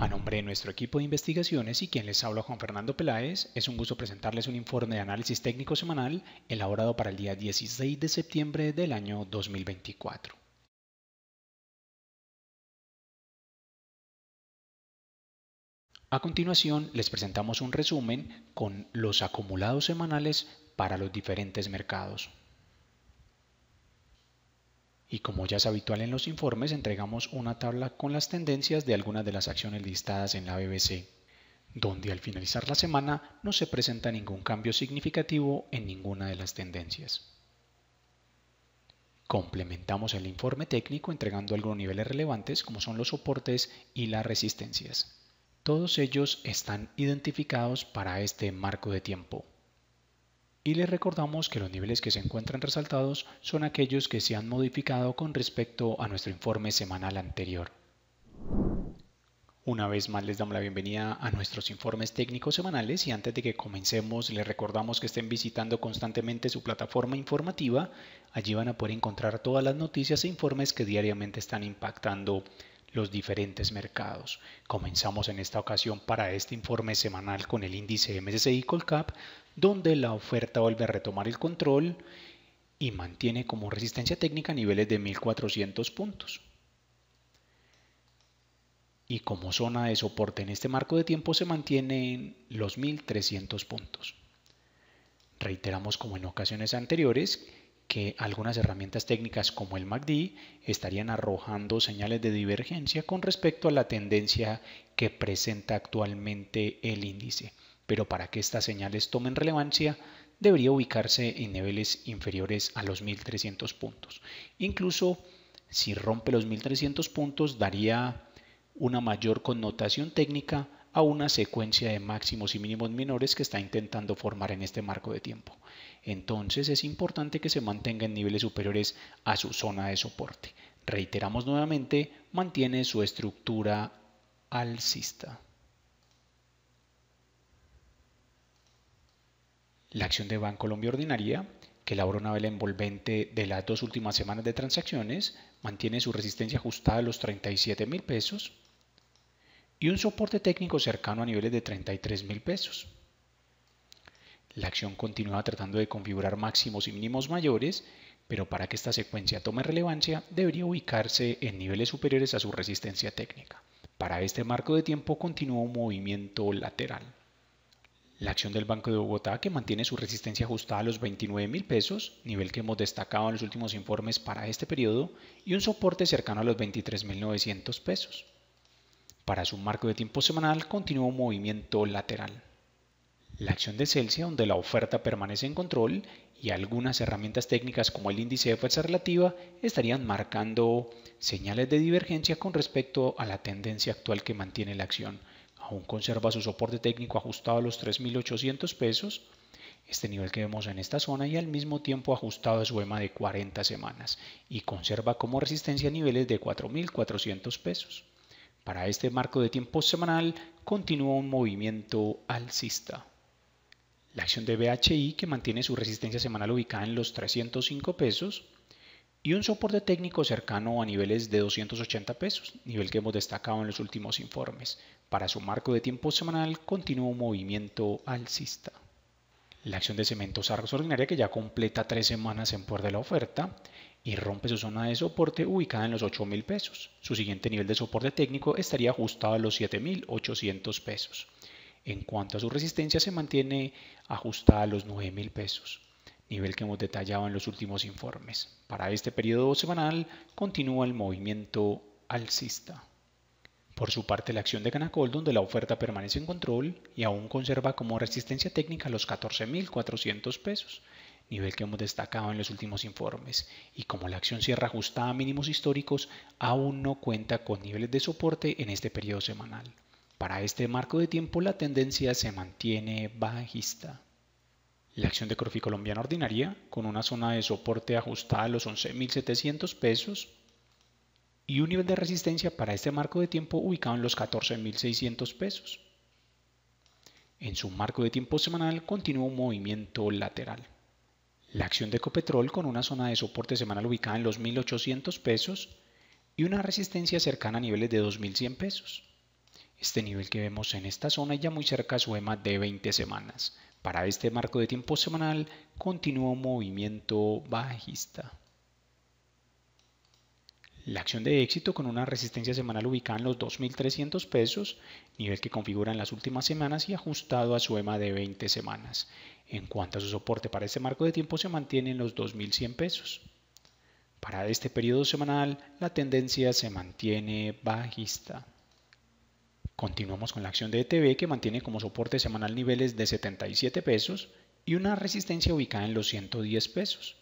A nombre de nuestro equipo de investigaciones y quien les habla Juan Fernando Peláez, es un gusto presentarles un informe de análisis técnico semanal elaborado para el día 16 de septiembre del año 2024. A continuación les presentamos un resumen con los acumulados semanales para los diferentes mercados y como ya es habitual en los informes, entregamos una tabla con las tendencias de algunas de las acciones listadas en la BBC, donde al finalizar la semana no se presenta ningún cambio significativo en ninguna de las tendencias. Complementamos el informe técnico entregando algunos niveles relevantes como son los soportes y las resistencias. Todos ellos están identificados para este marco de tiempo y les recordamos que los niveles que se encuentran resaltados son aquellos que se han modificado con respecto a nuestro informe semanal anterior. Una vez más les damos la bienvenida a nuestros informes técnicos semanales y antes de que comencemos les recordamos que estén visitando constantemente su plataforma informativa. Allí van a poder encontrar todas las noticias e informes que diariamente están impactando los diferentes mercados. Comenzamos en esta ocasión para este informe semanal con el índice MSCI Colcap, donde la oferta vuelve a retomar el control y mantiene como resistencia técnica niveles de 1400 puntos. Y como zona de soporte en este marco de tiempo se mantienen los 1300 puntos. Reiteramos como en ocasiones anteriores que algunas herramientas técnicas como el MACD estarían arrojando señales de divergencia con respecto a la tendencia que presenta actualmente el índice. Pero para que estas señales tomen relevancia, debería ubicarse en niveles inferiores a los 1300 puntos. Incluso si rompe los 1300 puntos, daría una mayor connotación técnica a una secuencia de máximos y mínimos menores que está intentando formar en este marco de tiempo. Entonces es importante que se mantenga en niveles superiores a su zona de soporte. Reiteramos nuevamente, mantiene su estructura alcista. La acción de Banco Colombia Ordinaria, que elaboró una vela envolvente de las dos últimas semanas de transacciones, mantiene su resistencia ajustada a los 37 mil pesos y un soporte técnico cercano a niveles de 33 mil pesos. La acción continúa tratando de configurar máximos y mínimos mayores, pero para que esta secuencia tome relevancia debería ubicarse en niveles superiores a su resistencia técnica. Para este marco de tiempo continúa un movimiento lateral. La acción del Banco de Bogotá que mantiene su resistencia ajustada a los 29 mil pesos, nivel que hemos destacado en los últimos informes para este periodo, y un soporte cercano a los 23.900 pesos. Para su marco de tiempo semanal continúa un movimiento lateral. La acción de Celsius, donde la oferta permanece en control y algunas herramientas técnicas como el índice de fuerza relativa estarían marcando señales de divergencia con respecto a la tendencia actual que mantiene la acción. Aún conserva su soporte técnico ajustado a los 3.800 pesos, este nivel que vemos en esta zona y al mismo tiempo ajustado a su EMA de 40 semanas y conserva como resistencia niveles de 4.400 pesos. Para este marco de tiempo semanal continúa un movimiento alcista. La acción de BHI que mantiene su resistencia semanal ubicada en los 305 pesos y un soporte técnico cercano a niveles de 280 pesos, nivel que hemos destacado en los últimos informes. Para su marco de tiempo semanal continúa un movimiento alcista la acción de cementos Argos ordinaria que ya completa tres semanas en puerta de la oferta y rompe su zona de soporte ubicada en los 8 mil pesos. Su siguiente nivel de soporte técnico estaría ajustado a los 7.800 pesos. En cuanto a su resistencia se mantiene ajustada a los 9 mil pesos, nivel que hemos detallado en los últimos informes. Para este periodo semanal continúa el movimiento alcista. Por su parte, la acción de Canacol, donde la oferta permanece en control y aún conserva como resistencia técnica los 14.400 pesos, nivel que hemos destacado en los últimos informes, y como la acción cierra ajustada a mínimos históricos, aún no cuenta con niveles de soporte en este periodo semanal. Para este marco de tiempo, la tendencia se mantiene bajista. La acción de Corfi Colombiana ordinaria, con una zona de soporte ajustada a los 11.700 pesos, y un nivel de resistencia para este marco de tiempo ubicado en los 14.600 pesos. En su marco de tiempo semanal continúa un movimiento lateral. La acción de Ecopetrol con una zona de soporte semanal ubicada en los 1.800 pesos y una resistencia cercana a niveles de 2.100 pesos. Este nivel que vemos en esta zona ya muy cerca a su de 20 semanas. Para este marco de tiempo semanal continúa un movimiento bajista. La acción de éxito con una resistencia semanal ubicada en los 2.300 pesos, nivel que configura en las últimas semanas y ajustado a su EMA de 20 semanas. En cuanto a su soporte para este marco de tiempo se mantiene en los 2.100 pesos. Para este periodo semanal la tendencia se mantiene bajista. Continuamos con la acción de ETB que mantiene como soporte semanal niveles de 77 pesos y una resistencia ubicada en los 110 pesos.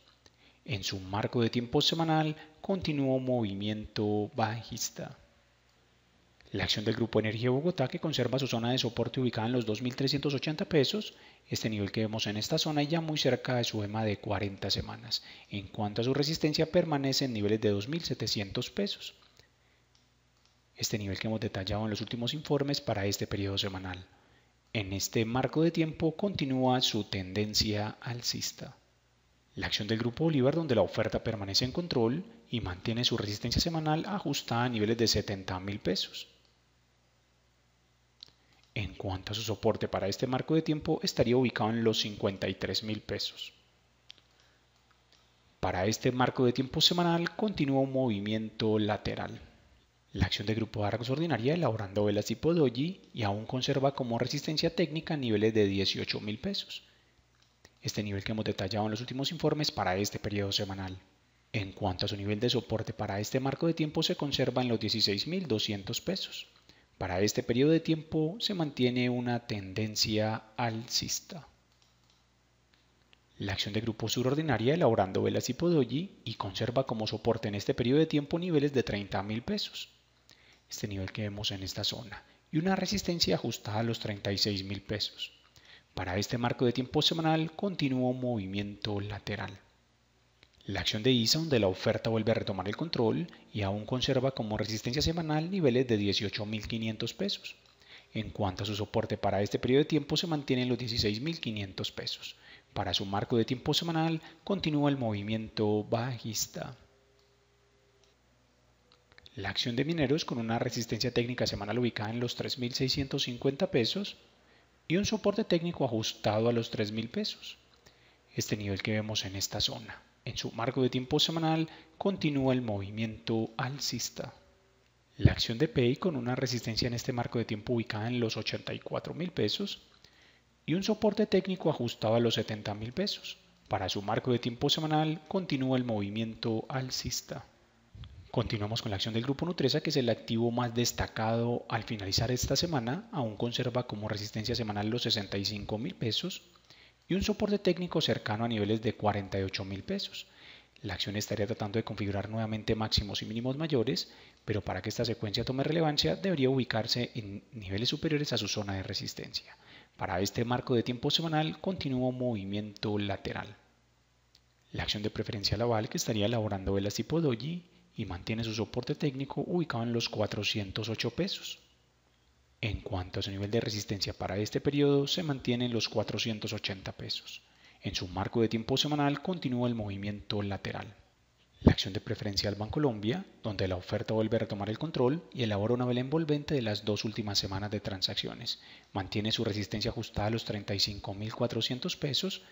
En su marco de tiempo semanal continuó movimiento bajista. La acción del Grupo Energía Bogotá, que conserva su zona de soporte ubicada en los 2.380 pesos, este nivel que vemos en esta zona ya muy cerca de su EMA de 40 semanas. En cuanto a su resistencia, permanece en niveles de 2.700 pesos. Este nivel que hemos detallado en los últimos informes para este periodo semanal. En este marco de tiempo continúa su tendencia alcista. La acción del grupo Bolívar donde la oferta permanece en control y mantiene su resistencia semanal ajustada a niveles de 70 mil pesos. En cuanto a su soporte para este marco de tiempo estaría ubicado en los 53 mil pesos. Para este marco de tiempo semanal continúa un movimiento lateral. La acción del grupo Argos ordinaria elaborando velas tipo doji y aún conserva como resistencia técnica niveles de $18,000. pesos este nivel que hemos detallado en los últimos informes para este periodo semanal. En cuanto a su nivel de soporte para este marco de tiempo se conserva en los 16.200 pesos. Para este periodo de tiempo se mantiene una tendencia alcista. La acción de grupo surordinaria elaborando velas y podoji y conserva como soporte en este periodo de tiempo niveles de $30,000. pesos, este nivel que vemos en esta zona, y una resistencia ajustada a los $36,000. pesos. Para este marco de tiempo semanal continúa movimiento lateral. La acción de ISA donde la oferta vuelve a retomar el control y aún conserva como resistencia semanal niveles de 18.500 pesos. En cuanto a su soporte para este periodo de tiempo se mantienen los 16.500 pesos. Para su marco de tiempo semanal continúa el movimiento bajista. La acción de mineros con una resistencia técnica semanal ubicada en los 3.650 pesos y un soporte técnico ajustado a los 3,000 mil pesos. Este nivel que vemos en esta zona. En su marco de tiempo semanal continúa el movimiento alcista. La acción de PEI con una resistencia en este marco de tiempo ubicada en los 84 mil pesos y un soporte técnico ajustado a los 70 mil pesos. Para su marco de tiempo semanal continúa el movimiento alcista. Continuamos con la acción del grupo Nutresa, que es el activo más destacado al finalizar esta semana. Aún conserva como resistencia semanal los 65 mil pesos y un soporte técnico cercano a niveles de 48 mil pesos. La acción estaría tratando de configurar nuevamente máximos y mínimos mayores, pero para que esta secuencia tome relevancia debería ubicarse en niveles superiores a su zona de resistencia. Para este marco de tiempo semanal continúa movimiento lateral. La acción de preferencia laval que estaría elaborando velas tipo doji y mantiene su soporte técnico ubicado en los 408 pesos. En cuanto a su nivel de resistencia para este periodo, se mantiene en los 480 pesos. En su marco de tiempo semanal continúa el movimiento lateral. La acción de Preferencia Banco Colombia, donde la oferta vuelve a tomar el control y elabora una vela envolvente de las dos últimas semanas de transacciones. Mantiene su resistencia ajustada a los 35.400 pesos,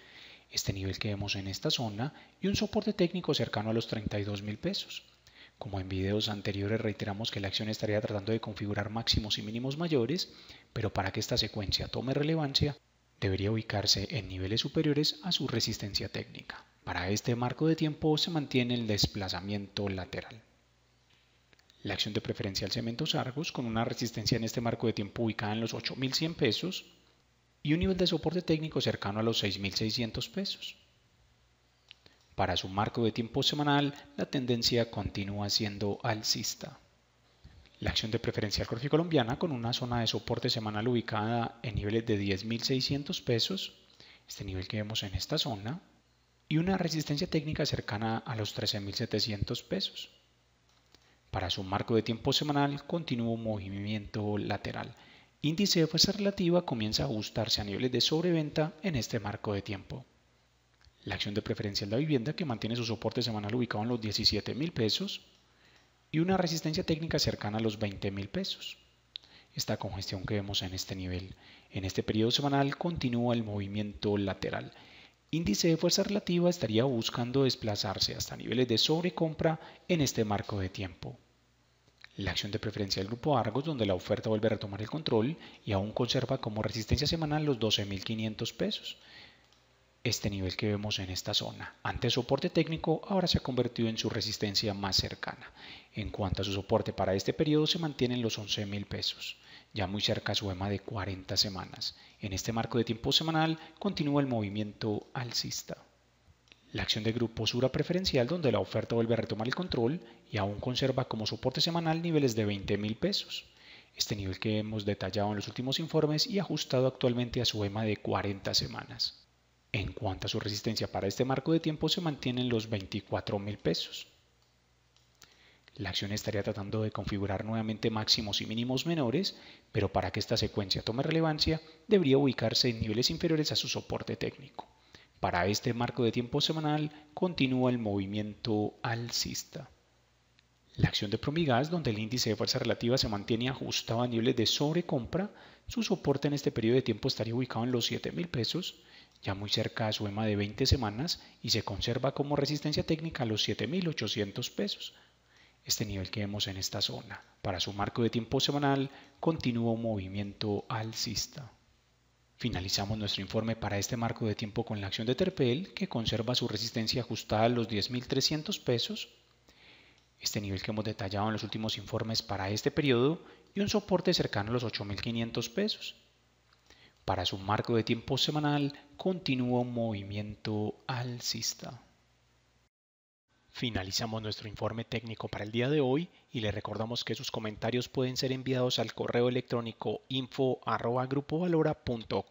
este nivel que vemos en esta zona, y un soporte técnico cercano a los 32.000 pesos. Como en videos anteriores reiteramos que la acción estaría tratando de configurar máximos y mínimos mayores, pero para que esta secuencia tome relevancia, debería ubicarse en niveles superiores a su resistencia técnica. Para este marco de tiempo se mantiene el desplazamiento lateral. La acción de preferencial cemento Argos, con una resistencia en este marco de tiempo ubicada en los 8.100 pesos y un nivel de soporte técnico cercano a los 6.600 pesos. Para su marco de tiempo semanal, la tendencia continúa siendo alcista. La acción de preferencial Corfi Colombiana con una zona de soporte semanal ubicada en niveles de 10.600 pesos, este nivel que vemos en esta zona, y una resistencia técnica cercana a los 13.700 pesos. Para su marco de tiempo semanal continúa un movimiento lateral. Índice de fuerza relativa comienza a ajustarse a niveles de sobreventa en este marco de tiempo la acción de preferencia de la vivienda que mantiene su soporte semanal ubicado en los 17,000 pesos y una resistencia técnica cercana a los 20 mil pesos. Esta congestión que vemos en este nivel, en este periodo semanal, continúa el movimiento lateral. Índice de fuerza relativa estaría buscando desplazarse hasta niveles de sobrecompra en este marco de tiempo. La acción de preferencia del grupo Argos, donde la oferta vuelve a retomar el control y aún conserva como resistencia semanal los 12.500 pesos este nivel que vemos en esta zona. Antes soporte técnico, ahora se ha convertido en su resistencia más cercana. En cuanto a su soporte para este periodo, se mantienen los 11 mil pesos, ya muy cerca a su EMA de 40 semanas. En este marco de tiempo semanal, continúa el movimiento alcista. La acción de grupo Sura preferencial, donde la oferta vuelve a retomar el control y aún conserva como soporte semanal niveles de 20 mil pesos. Este nivel que hemos detallado en los últimos informes y ajustado actualmente a su EMA de 40 semanas. En cuanto a su resistencia para este marco de tiempo se mantienen los 24 mil pesos. La acción estaría tratando de configurar nuevamente máximos y mínimos menores, pero para que esta secuencia tome relevancia debería ubicarse en niveles inferiores a su soporte técnico. Para este marco de tiempo semanal continúa el movimiento alcista. La acción de Promigas, donde el índice de fuerza relativa se mantiene ajustado a niveles de sobrecompra, su soporte en este periodo de tiempo estaría ubicado en los 7 mil pesos ya muy cerca a su EMA de 20 semanas y se conserva como resistencia técnica a los 7.800 pesos. Este nivel que vemos en esta zona para su marco de tiempo semanal continuo movimiento alcista. Finalizamos nuestro informe para este marco de tiempo con la acción de Terpel que conserva su resistencia ajustada a los 10.300 pesos. Este nivel que hemos detallado en los últimos informes para este periodo y un soporte cercano a los 8.500 pesos. Para su marco de tiempo semanal continúa un movimiento alcista. Finalizamos nuestro informe técnico para el día de hoy y le recordamos que sus comentarios pueden ser enviados al correo electrónico info.grupovalora.com.co.